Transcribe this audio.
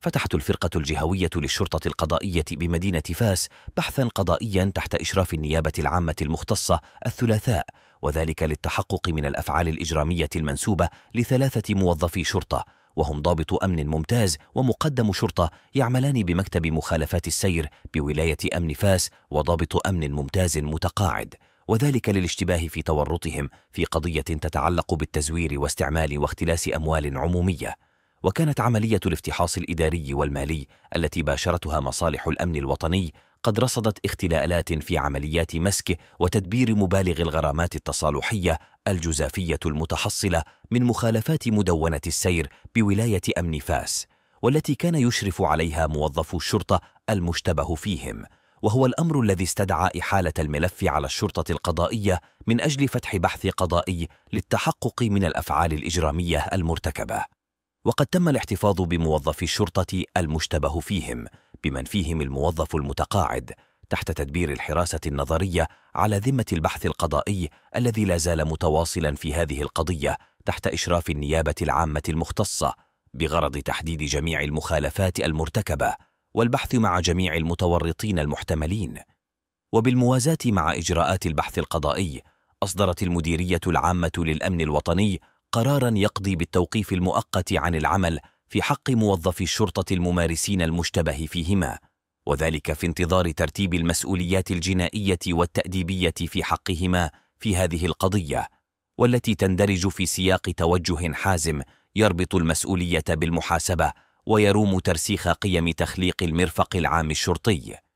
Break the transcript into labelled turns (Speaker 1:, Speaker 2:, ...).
Speaker 1: فتحت الفرقة الجهوية للشرطة القضائية بمدينة فاس بحثا قضائيا تحت إشراف النيابة العامة المختصة الثلاثاء وذلك للتحقق من الأفعال الإجرامية المنسوبة لثلاثة موظفي شرطة وهم ضابط أمن ممتاز ومقدم شرطة يعملان بمكتب مخالفات السير بولاية أمن فاس وضابط أمن ممتاز متقاعد وذلك للاشتباه في تورطهم في قضية تتعلق بالتزوير واستعمال واختلاس أموال عمومية وكانت عملية الافتحاص الإداري والمالي التي باشرتها مصالح الأمن الوطني قد رصدت اختلالات في عمليات مسك وتدبير مبالغ الغرامات التصالحية الجزافية المتحصلة من مخالفات مدونة السير بولاية أمن فاس والتي كان يشرف عليها موظفو الشرطة المشتبه فيهم وهو الأمر الذي استدعى إحالة الملف على الشرطة القضائية من أجل فتح بحث قضائي للتحقق من الأفعال الإجرامية المرتكبة وقد تم الاحتفاظ بموظفي الشرطة المشتبه فيهم بمن فيهم الموظف المتقاعد تحت تدبير الحراسة النظرية على ذمة البحث القضائي الذي لا زال متواصلا في هذه القضية تحت إشراف النيابة العامة المختصة بغرض تحديد جميع المخالفات المرتكبة والبحث مع جميع المتورطين المحتملين وبالموازاة مع إجراءات البحث القضائي أصدرت المديرية العامة للأمن الوطني قرارا يقضي بالتوقيف المؤقت عن العمل في حق موظفي الشرطة الممارسين المشتبه فيهما وذلك في انتظار ترتيب المسؤوليات الجنائية والتأديبية في حقهما في هذه القضية والتي تندرج في سياق توجه حازم يربط المسؤولية بالمحاسبة ويروم ترسيخ قيم تخليق المرفق العام الشرطي